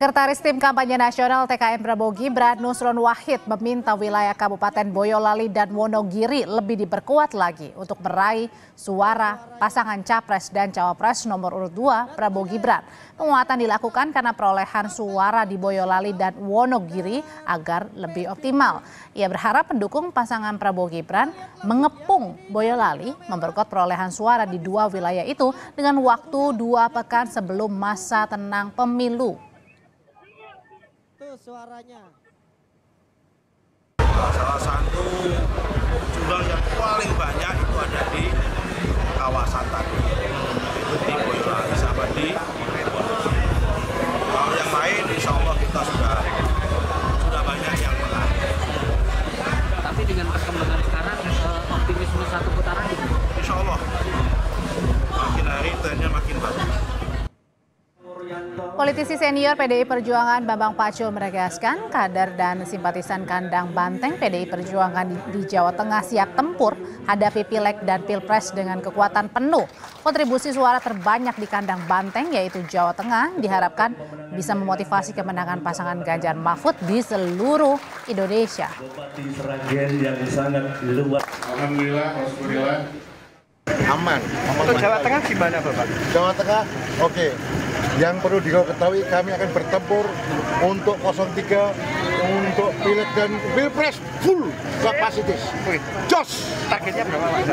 Sekretaris Tim Kampanye Nasional TKN Prabowo Gibran Nusron Wahid meminta wilayah Kabupaten Boyolali dan Wonogiri lebih diperkuat lagi untuk meraih suara pasangan Capres dan Cawapres nomor urut 2 Prabowo Gibran. Penguatan dilakukan karena perolehan suara di Boyolali dan Wonogiri agar lebih optimal. Ia berharap pendukung pasangan Prabowo Gibran mengepung Boyolali memperkuat perolehan suara di dua wilayah itu dengan waktu dua pekan sebelum masa tenang pemilu suaranya. Salah satu jurang yang paling banyak itu ada di kawasan tadi, itu di Boyolali sama di Kalau yang lain, insya Allah kita sudah sudah banyak yang menang. Tapi dengan perkembangan sekarang, eh, optimisme satu putaran? Insya Allah, makin hari trennya makin bagus. Politisi senior PDI Perjuangan Bambang Pacul meregaskan kader dan simpatisan kandang banteng PDI Perjuangan di, Jawa Tengah siap tempur hadapi pileg dan pilpres dengan kekuatan penuh. Kontribusi suara terbanyak di kandang banteng yaitu Jawa Tengah diharapkan bisa memotivasi kemenangan pasangan Ganjar Mahfud di seluruh Indonesia. yang sangat luar. Alhamdulillah, Alhamdulillah. Aman. aman. Jawa Tengah gimana Bapak? Jawa Tengah, oke. Okay yang perlu diketahui kami akan bertempur untuk 03 untuk pileg dan pilpres full kapasitas. Jos. Targetnya berapa?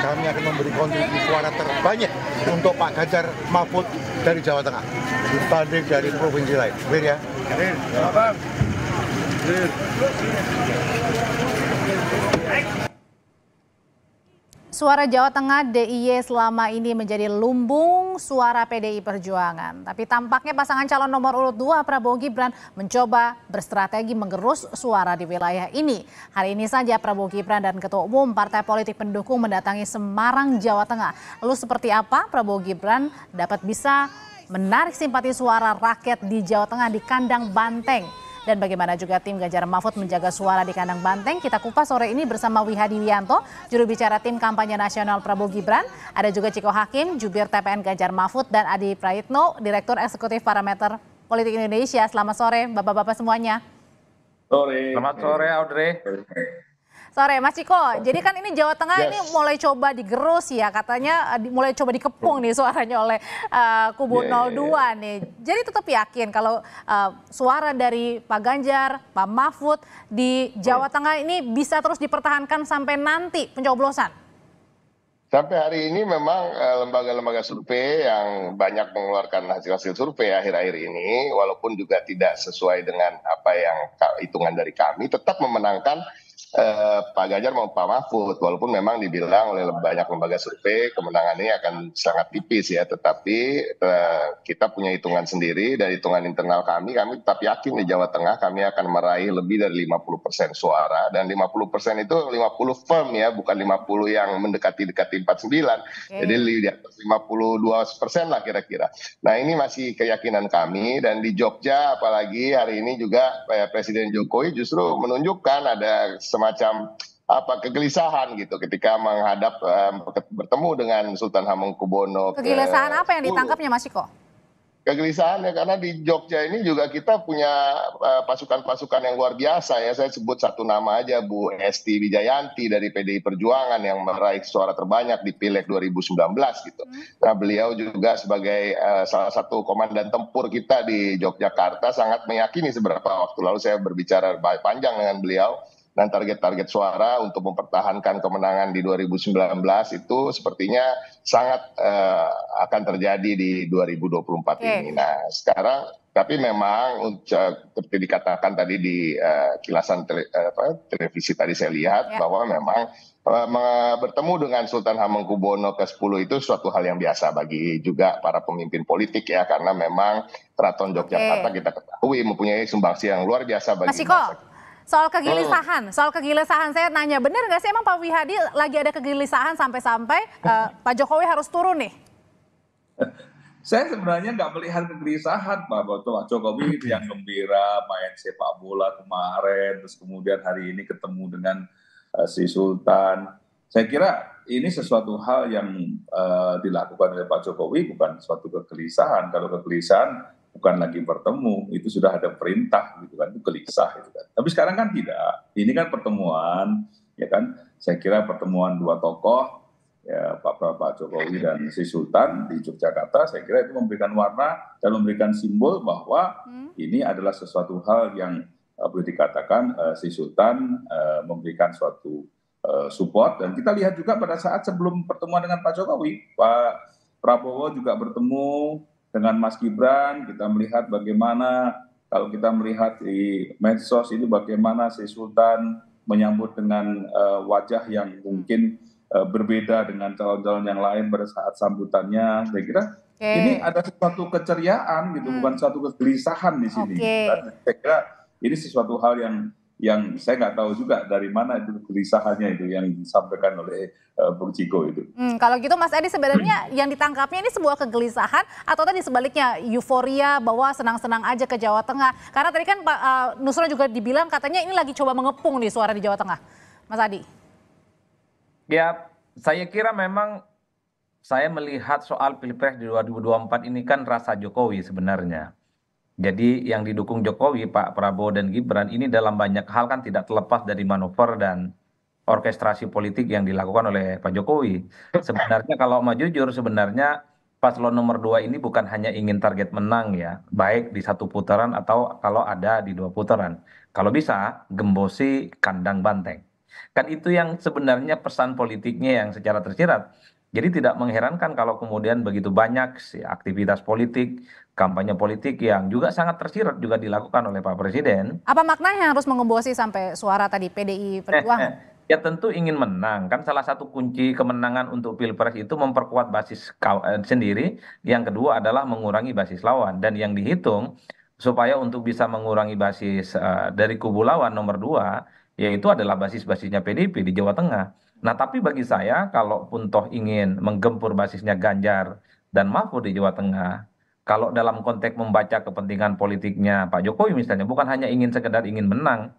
Kami akan memberi kontribusi suara terbanyak untuk Pak Ganjar Mahfud dari Jawa Tengah dibanding dari provinsi lain. Clear ya? Clear. Suara Jawa Tengah DIY selama ini menjadi lumbung suara PDI Perjuangan. Tapi tampaknya pasangan calon nomor urut 2 Prabowo Gibran mencoba berstrategi menggerus suara di wilayah ini. Hari ini saja Prabowo Gibran dan Ketua Umum Partai Politik Pendukung mendatangi Semarang, Jawa Tengah. Lalu seperti apa Prabowo Gibran dapat bisa menarik simpati suara rakyat di Jawa Tengah di kandang Banteng? dan bagaimana juga tim Ganjar Mahfud menjaga suara di kandang Banteng. Kita kupas sore ini bersama Wihadi Wianto, juru bicara tim kampanye nasional Prabowo Gibran, ada juga Ciko Hakim, jubir TPN Ganjar Mahfud dan Adi Prayitno, Direktur Eksekutif Parameter Politik Indonesia. Selamat sore Bapak-bapak semuanya. Sore. Selamat sore Audrey. Sore, Mas Ciko. Jadi kan ini Jawa Tengah yes. ini mulai coba digerus ya, katanya eh, mulai coba dikepung nih suaranya oleh uh, kubu yeah, 02 yeah, nih. Jadi tetap yakin kalau uh, suara dari Pak Ganjar, Pak Mahfud di Jawa yeah. Tengah ini bisa terus dipertahankan sampai nanti pencoblosan. Sampai hari ini memang lembaga-lembaga survei yang banyak mengeluarkan hasil-hasil survei akhir-akhir ini, walaupun juga tidak sesuai dengan apa yang hitungan dari kami, tetap memenangkan eh, Pak Ganjar maupun Pak Mahfud. Walaupun memang dibilang oleh banyak lembaga survei kemenangan ini akan sangat tipis ya, tetapi eh, kita punya hitungan sendiri dari hitungan internal kami, kami tetap yakin di Jawa Tengah kami akan meraih lebih dari 50% persen suara dan 50% persen itu 50 firm ya, bukan 50 yang mendekati-dekati 49. Okay. Jadi di atas 52% lah kira-kira. Nah, ini masih keyakinan kami dan di Jogja apalagi hari ini juga eh, Presiden Jokowi justru menunjukkan ada semacam apa kegelisahan gitu ketika menghadap um, bertemu dengan Sultan Hamengkubuwono. Kegelisahan ke apa yang ditangkapnya Mas Iko? Kegelisahan ya karena di Jogja ini juga kita punya eh, pasukan-pasukan uh, yang luar biasa ya. Saya sebut satu nama aja Bu Esti Wijayanti dari PDI Perjuangan yang meraih suara terbanyak di Pileg 2019 gitu. Hmm. Nah, beliau juga sebagai uh, salah satu komandan tempur kita di Yogyakarta sangat meyakini seberapa waktu lalu saya berbicara panjang dengan beliau dan target-target suara untuk mempertahankan kemenangan di 2019 itu sepertinya sangat uh, akan terjadi di 2024 okay. ini. Nah, sekarang tapi memang eh, seperti dikatakan tadi di uh, kilasan tele, apa, televisi tadi saya lihat yeah. bahwa memang uh, bertemu dengan Sultan Hamengkubuwono ke-10 itu suatu hal yang biasa bagi juga para pemimpin politik ya karena memang Keraton Yogyakarta okay. kita ketahui mempunyai sumbangsi yang luar biasa bagi Masiko soal oh. kegelisahan, oh. soal kegelisahan saya nanya benar nggak sih emang Pak Wihadi lagi ada kegelisahan sampai-sampai uh, Pak Jokowi harus turun nih? Saya sebenarnya nggak melihat kegelisahan Pak Boto. Pak Jokowi hmm. yang gembira main sepak bola kemarin, terus kemudian hari ini ketemu dengan uh, si Sultan. Saya kira ini sesuatu hal yang uh, dilakukan oleh Pak Jokowi bukan suatu kegelisahan. Kalau kegelisahan bukan lagi bertemu, itu sudah ada perintah gitu kan, itu kelisah gitu kan. Tapi sekarang kan tidak, ini kan pertemuan, ya kan, saya kira pertemuan dua tokoh, ya Pak, Pak, Pak Jokowi dan si Sultan di Yogyakarta, saya kira itu memberikan warna dan memberikan simbol bahwa hmm. ini adalah sesuatu hal yang eh, boleh dikatakan uh, si Sultan uh, memberikan suatu uh, support dan kita lihat juga pada saat sebelum pertemuan dengan Pak Jokowi, Pak Prabowo juga bertemu dengan Mas Gibran kita melihat bagaimana kalau kita melihat di medsos itu bagaimana si Sultan menyambut dengan uh, wajah yang hmm. mungkin uh, berbeda dengan calon-calon yang lain pada saat sambutannya. Saya kira okay. ini ada sesuatu keceriaan gitu, hmm. bukan suatu kegelisahan di sini. Okay. Saya kira ini sesuatu hal yang yang saya nggak tahu juga dari mana itu kelisahannya itu yang disampaikan oleh uh, Bung Ciko itu. Hmm, kalau gitu Mas Edi sebenarnya hmm. yang ditangkapnya ini sebuah kegelisahan atau tadi sebaliknya euforia bahwa senang-senang aja ke Jawa Tengah karena tadi kan Pak uh, eh, Nusron juga dibilang katanya ini lagi coba mengepung nih suara di Jawa Tengah, Mas Adi. Ya, saya kira memang saya melihat soal pilpres di 2024 ini kan rasa Jokowi sebenarnya jadi yang didukung jokowi pak prabowo dan gibran ini dalam banyak hal kan tidak terlepas dari manuver dan orkestrasi politik yang dilakukan oleh pak jokowi sebenarnya kalau mau jujur sebenarnya paslon nomor dua ini bukan hanya ingin target menang ya baik di satu putaran atau kalau ada di dua putaran kalau bisa gembosi kandang banteng kan itu yang sebenarnya pesan politiknya yang secara tersirat jadi tidak mengherankan kalau kemudian begitu banyak aktivitas politik kampanye politik yang juga sangat tersirat juga dilakukan oleh Pak Presiden. Apa maknanya harus mengembosi sampai suara tadi PDI Perjuangan? Eh, eh. Ya tentu ingin menang kan salah satu kunci kemenangan untuk pilpres itu memperkuat basis eh, sendiri. Yang kedua adalah mengurangi basis lawan dan yang dihitung supaya untuk bisa mengurangi basis uh, dari kubu lawan nomor dua yaitu adalah basis-basisnya PDIP di Jawa Tengah. Nah tapi bagi saya kalau pun toh ingin menggempur basisnya Ganjar dan Mahfud di Jawa Tengah kalau dalam konteks membaca kepentingan politiknya pak jokowi misalnya bukan hanya ingin sekedar ingin menang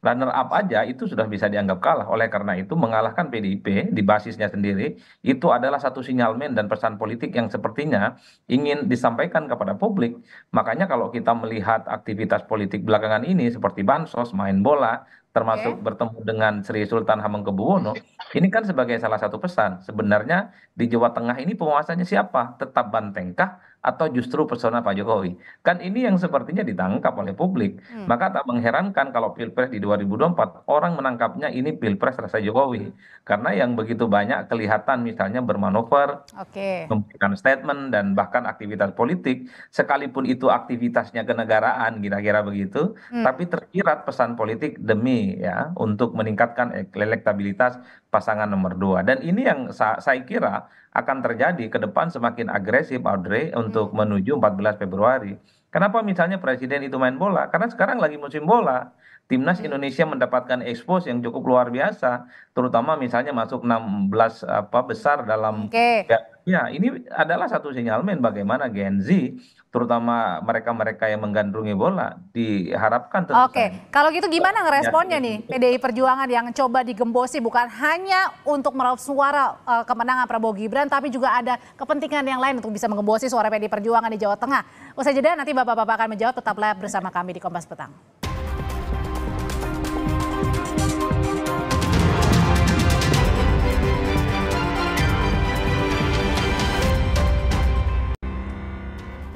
runner up aja itu sudah bisa dianggap kalah oleh karena itu mengalahkan PDIP di basisnya sendiri itu adalah satu sinyalmen dan pesan politik yang sepertinya ingin disampaikan kepada publik makanya kalau kita melihat aktivitas politik belakangan ini seperti bansos main bola termasuk bertemu dengan Sri Sultan Hamengkubuwono, ini kan sebagai salah satu pesan sebenarnya di Jawa Tengah ini penguasanya siapa tetap bantengkah atau justru pesona Pak Jokowi kan ini yang sepertinya ditangkap oleh publik hmm. maka tak mengherankan kalau pilpres di 2024 orang menangkapnya ini pilpres rasa Jokowi hmm. karena yang begitu banyak kelihatan misalnya bermanuver okay. memberikan statement dan bahkan aktivitas politik sekalipun itu aktivitasnya kenegaraan kira-kira begitu hmm. tapi terkirat pesan politik demi ya untuk meningkatkan elektabilitas pasangan nomor dua dan ini yang saya kira akan terjadi ke depan semakin agresif Audrey hmm. untuk menuju 14 Februari. Kenapa misalnya presiden itu main bola? Karena sekarang lagi musim bola. Timnas hmm. Indonesia mendapatkan expose yang cukup luar biasa, terutama misalnya masuk 16 apa besar dalam okay. Ya, ya ini adalah satu sinyal men bagaimana gen z terutama mereka mereka yang menggandrungi bola diharapkan tentu oke okay. kalau gitu gimana ya, ngeresponnya ya. nih pdi perjuangan yang coba digembosi bukan hanya untuk meraup suara uh, kemenangan prabowo gibran tapi juga ada kepentingan yang lain untuk bisa menggembosi suara pdi perjuangan di jawa tengah usai jeda nanti bapak-bapak akan menjawab tetaplah bersama kami di kompas petang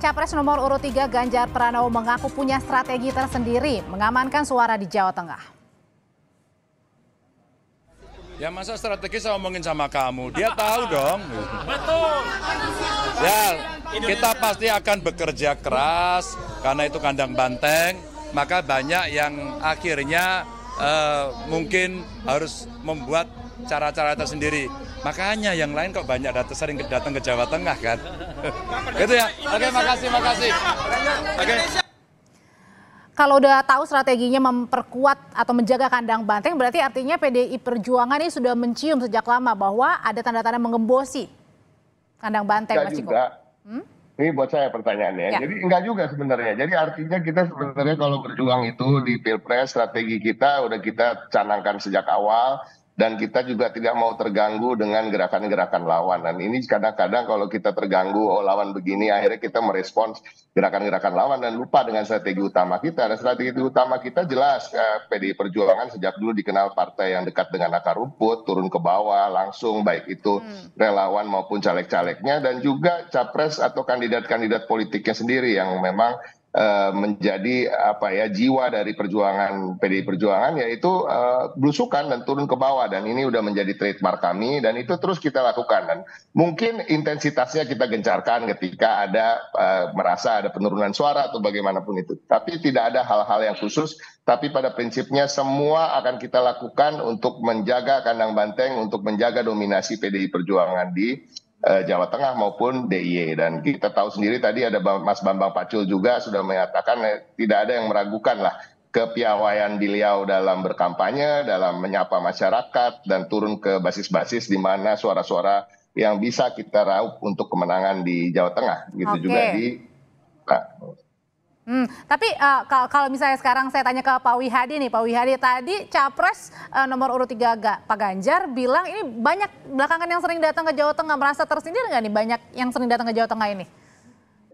Capres nomor urut 3 Ganjar Pranowo mengaku punya strategi tersendiri mengamankan suara di Jawa Tengah. Ya masa strategi saya omongin sama kamu, dia tahu dong. Betul. Ya, kita pasti akan bekerja keras karena itu kandang banteng, maka banyak yang akhirnya uh, mungkin harus membuat cara-cara tersendiri. Makanya yang lain kok banyak datang sering datang ke Jawa Tengah kan gitu ya. Oke, makasih, makasih. Oke. Kalau udah tahu strateginya memperkuat atau menjaga kandang banteng, berarti artinya PDI Perjuangan ini sudah mencium sejak lama bahwa ada tanda-tanda mengembosi kandang banteng, Mas Juga. Hmm? Ini buat saya pertanyaannya. Ya. Jadi enggak juga sebenarnya. Jadi artinya kita sebenarnya kalau berjuang itu di pilpres strategi kita udah kita canangkan sejak awal dan kita juga tidak mau terganggu dengan gerakan-gerakan lawan. Dan ini kadang-kadang kalau kita terganggu, oh lawan begini, akhirnya kita merespons gerakan-gerakan lawan dan lupa dengan strategi utama kita. Dan strategi utama kita jelas, eh, PDI Perjuangan sejak dulu dikenal partai yang dekat dengan akar rumput, turun ke bawah langsung, baik itu hmm. relawan maupun caleg-calegnya, dan juga capres atau kandidat-kandidat politiknya sendiri yang memang Eh, menjadi apa ya jiwa dari perjuangan PDI Perjuangan yaitu uh, eh, blusukan dan turun ke bawah dan ini udah menjadi trademark kami dan itu terus kita lakukan dan mungkin intensitasnya kita gencarkan ketika ada uh, merasa ada penurunan suara atau bagaimanapun itu tapi tidak ada hal-hal yang khusus tapi pada prinsipnya semua akan kita lakukan untuk menjaga kandang banteng untuk menjaga dominasi PDI Perjuangan di Eh, Jawa Tengah maupun DIY dan kita tahu sendiri tadi ada Mas Bambang Pacul juga sudah menyatakan eh, tidak ada yang meragukan lah kepiawaian beliau dalam berkampanye, dalam menyapa masyarakat dan turun ke basis-basis di mana suara-suara yang bisa kita raup untuk kemenangan di Jawa Tengah, gitu okay. juga di Hmm, tapi uh, kalau misalnya sekarang saya tanya ke Pak Wihadi nih, Pak Wihadi tadi capres uh, nomor urut tiga Gak, Pak Ganjar bilang ini banyak belakangan yang sering datang ke Jawa Tengah merasa tersindir nggak nih banyak yang sering datang ke Jawa Tengah ini?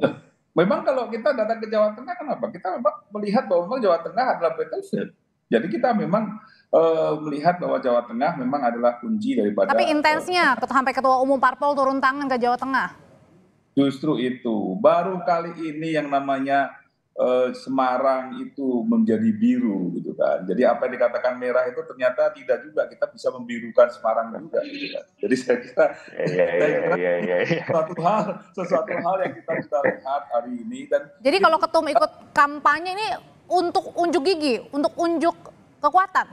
Eh, memang kalau kita datang ke Jawa Tengah kenapa? Kita memang melihat bahwa memang Jawa Tengah adalah battlefield. Jadi kita memang uh, melihat bahwa Jawa Tengah memang adalah kunci daripada. Tapi intensnya uh, sampai ketua umum parpol turun tangan ke Jawa Tengah. Justru itu baru kali ini yang namanya Eh, Semarang itu menjadi biru gitu kan. Jadi apa yang dikatakan merah itu ternyata tidak juga kita bisa membirukan Semarang juga gitu kan. Jadi saya kira, iya, iya, satu iya, hal sesuatu hal yang kita bisa lihat hari ini dan Jadi kalau ketum ikut kampanye ini untuk unjuk gigi, untuk unjuk kekuatan.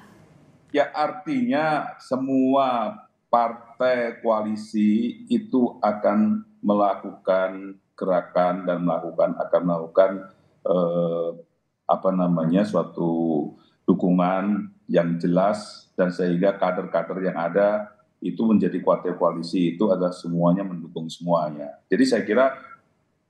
Ya artinya semua partai koalisi itu akan melakukan gerakan dan melakukan akan melakukan Eh, apa namanya suatu dukungan yang jelas dan sehingga kader-kader yang ada itu menjadi kuartil koalisi itu adalah semuanya mendukung semuanya. Jadi saya kira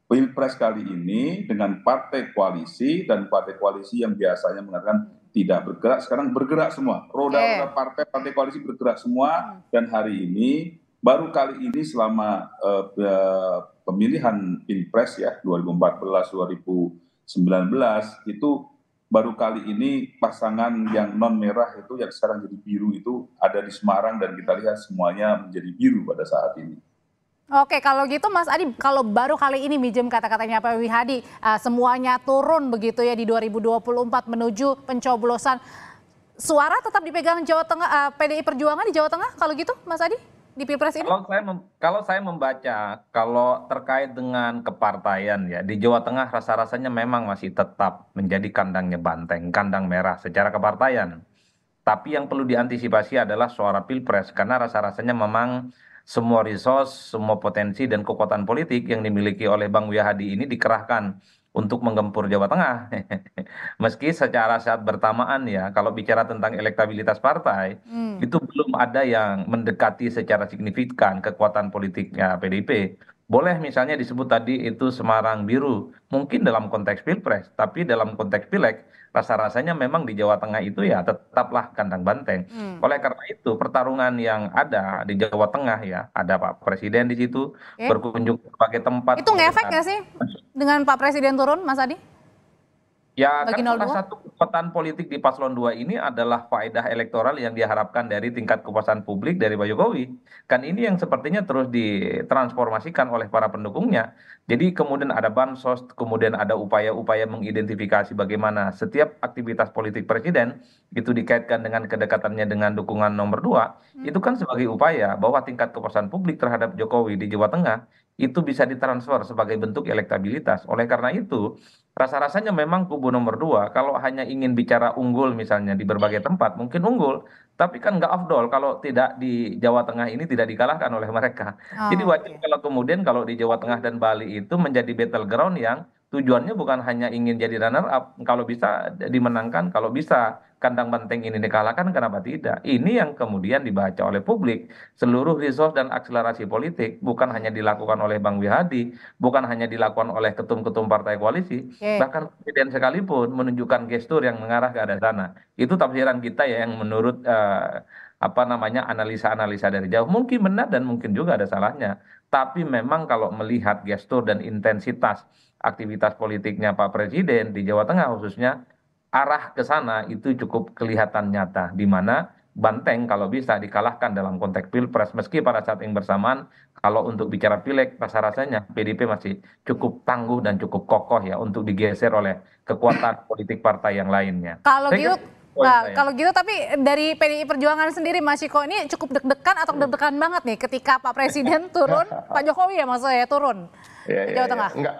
Pilpres kali ini dengan partai koalisi dan partai koalisi yang biasanya mengatakan tidak bergerak sekarang bergerak semua. Roda-roda partai partai koalisi bergerak semua hmm. dan hari ini baru kali ini selama uh, pemilihan Pilpres ya 2014 2000 19 itu baru kali ini pasangan yang non merah itu yang sekarang jadi biru itu ada di Semarang dan kita lihat semuanya menjadi biru pada saat ini. Oke, kalau gitu Mas Adi, kalau baru kali ini mijem kata-katanya Pak Wihadi, uh, semuanya turun begitu ya di 2024 menuju pencoblosan. Suara tetap dipegang Jawa Tengah, eh, PDI Perjuangan di Jawa Tengah kalau gitu Mas Adi? di pilpres ini? Kalau saya mem, kalau saya membaca kalau terkait dengan kepartaian ya di Jawa Tengah rasa-rasanya memang masih tetap menjadi kandangnya banteng, kandang merah secara kepartaian. Tapi yang perlu diantisipasi adalah suara pilpres karena rasa-rasanya memang semua resource, semua potensi dan kekuatan politik yang dimiliki oleh Bang Wiyahadi ini dikerahkan untuk menggempur Jawa Tengah. Meski secara saat bertamaan ya, kalau bicara tentang elektabilitas partai, hmm. itu belum ada yang mendekati secara signifikan kekuatan politiknya PDIP. Boleh misalnya disebut tadi itu Semarang Biru, mungkin dalam konteks Pilpres, tapi dalam konteks Pileg rasa rasanya memang di Jawa Tengah itu ya tetaplah kandang banteng. Hmm. Oleh karena itu pertarungan yang ada di Jawa Tengah ya ada Pak Presiden di situ okay. berkunjung ke berbagai tempat. Itu ngefek nggak sih dengan Pak Presiden turun, Mas Adi? ya kan salah satu kekuatan politik di paslon dua ini adalah faedah elektoral yang diharapkan dari tingkat kepuasan publik dari pak jokowi kan ini yang sepertinya terus ditransformasikan oleh para pendukungnya jadi kemudian ada bansos kemudian ada upaya-upaya mengidentifikasi bagaimana setiap aktivitas politik presiden itu dikaitkan dengan kedekatannya dengan dukungan nomor dua hmm. itu kan sebagai upaya bahwa tingkat kepuasan publik terhadap jokowi di jawa tengah itu bisa ditransfer sebagai bentuk elektabilitas oleh karena itu rasa rasanya memang kubu nomor dua kalau hanya ingin bicara unggul misalnya di berbagai tempat mungkin unggul tapi kan nggak afdol kalau tidak di Jawa Tengah ini tidak dikalahkan oleh mereka ah, jadi wajib kalau kemudian kalau di Jawa Tengah dan Bali itu menjadi battleground yang tujuannya bukan hanya ingin jadi runner up kalau bisa dimenangkan kalau bisa kandang banteng ini dikalahkan kenapa tidak ini yang kemudian dibaca oleh publik seluruh resource dan akselerasi politik bukan hanya dilakukan oleh Bang Wihadi bukan hanya dilakukan oleh ketum-ketum partai koalisi okay. bahkan presiden sekalipun menunjukkan gestur yang mengarah ke arah sana itu tafsiran kita ya yang menurut uh, apa namanya analisa-analisa dari jauh mungkin benar dan mungkin juga ada salahnya tapi memang kalau melihat gestur dan intensitas aktivitas politiknya Pak Presiden di Jawa Tengah khususnya arah ke sana itu cukup kelihatan nyata di mana Banteng kalau bisa dikalahkan dalam konteks pilpres meski pada saat yang bersamaan kalau untuk bicara pilek rasa rasanya PDP masih cukup tangguh dan cukup kokoh ya untuk digeser oleh kekuatan politik partai yang lainnya. Kalau Saya... Nah, kalau gitu tapi dari PDI Perjuangan sendiri Mas Ciko ini cukup deg-degan atau hmm. deg-degan banget nih ketika Pak Presiden turun, Pak Jokowi ya maksudnya turun ya, di iya, Jawa ya, Tengah. Ya. Enggak.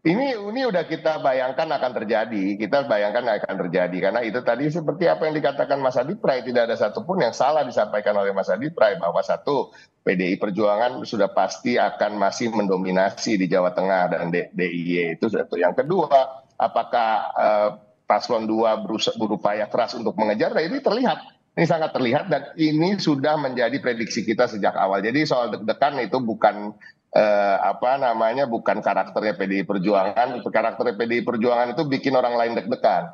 Ini ini udah kita bayangkan akan terjadi, kita bayangkan akan terjadi karena itu tadi seperti apa yang dikatakan Mas Adi Pray tidak ada satupun yang salah disampaikan oleh Mas Adi Pray bahwa satu PDI Perjuangan sudah pasti akan masih mendominasi di Jawa Tengah dan DIY itu satu. Yang kedua, apakah uh, paslon dua berupaya keras untuk mengejar, nah ini terlihat. Ini sangat terlihat dan ini sudah menjadi prediksi kita sejak awal. Jadi soal deg-degan itu bukan eh, apa namanya bukan karakternya PDI Perjuangan. Karakternya PDI Perjuangan itu bikin orang lain deg-degan.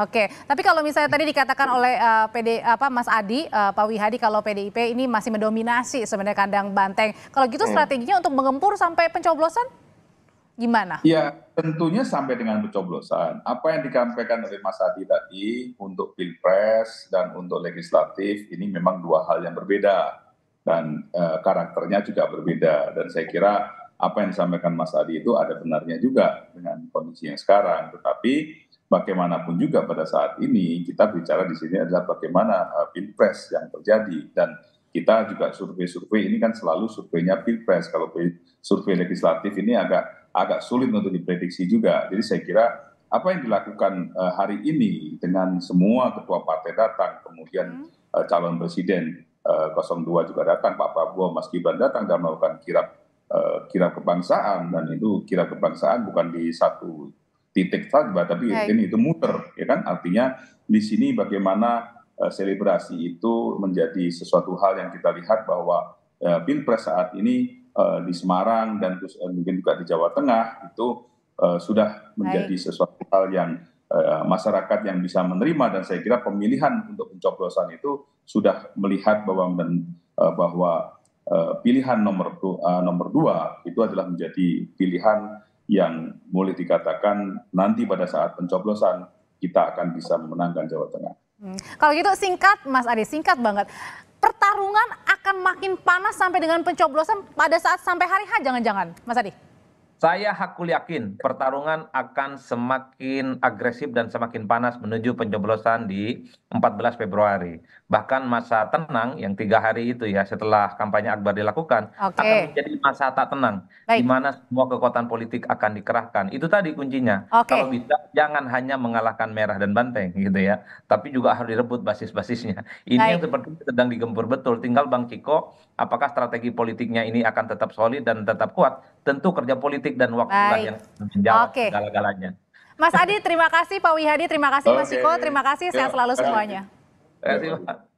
Oke, tapi kalau misalnya tadi dikatakan oleh uh, eh, PD apa Mas Adi, uh, Pak Wihadi kalau PDIP ini masih mendominasi sebenarnya kandang Banteng. Kalau gitu hmm. strateginya hmm. untuk mengempur sampai pencoblosan? Gimana? Ya, tentunya sampai dengan pencoblosan. Apa yang disampaikan oleh Mas Adi tadi untuk Pilpres dan untuk legislatif ini memang dua hal yang berbeda dan e, karakternya juga berbeda dan saya kira apa yang disampaikan Mas Adi itu ada benarnya juga dengan kondisi yang sekarang. Tetapi bagaimanapun juga pada saat ini kita bicara di sini adalah bagaimana e, Pilpres yang terjadi dan kita juga survei-survei ini kan selalu surveinya pilpres kalau survei legislatif ini agak agak sulit untuk diprediksi juga. Jadi saya kira apa yang dilakukan eh, hari ini dengan semua ketua partai datang, kemudian hmm. eh, calon presiden 02 eh, juga datang, Pak Prabowo, Mas Gibran datang dan melakukan kirap kirap kebangsaan dan itu kirap kebangsaan bukan di satu titik saja, tapi Hai. ini itu muter, ya kan? Artinya di sini bagaimana selebrasi itu menjadi sesuatu hal yang kita lihat bahwa pilpres saat ini Eh, di Semarang dan terus eh, mungkin juga di Jawa Tengah itu eh, sudah menjadi sesuatu hal yang masyarakat yang bisa menerima dan saya kira pemilihan untuk pencoblosan itu sudah melihat bahwa men, bahwa pilihan nomor dua, nomor dua itu adalah menjadi pilihan yang boleh dikatakan nanti pada saat pencoblosan kita akan bisa memenangkan Jawa Tengah. Hmm. Kalau gitu singkat Mas Adi, singkat banget pertarungan akan makin panas sampai dengan pencoblosan pada saat sampai hari H jangan-jangan, Mas Adi? saya hakul yakin pertarungan akan semakin agresif dan semakin panas menuju pencoblosan di 14 Februari. Bahkan masa tenang yang tiga hari itu ya setelah kampanye Akbar dilakukan okay. akan menjadi masa tak tenang, di mana semua kekuatan politik akan dikerahkan. Itu tadi kuncinya. Okay. Kalau bisa jangan hanya mengalahkan merah dan banteng gitu ya, tapi juga harus direbut basis-basisnya. Ini yang seperti sedang digempur betul. Tinggal Bang Ciko, apakah strategi politiknya ini akan tetap solid dan tetap kuat? tentu kerja politik dan waktu yang menjawab okay. segala-galanya. Mas Adi, terima kasih. Pak Wihadi, terima kasih. Okay. Mas Iko terima kasih. Sehat selalu semuanya. Terima kasih,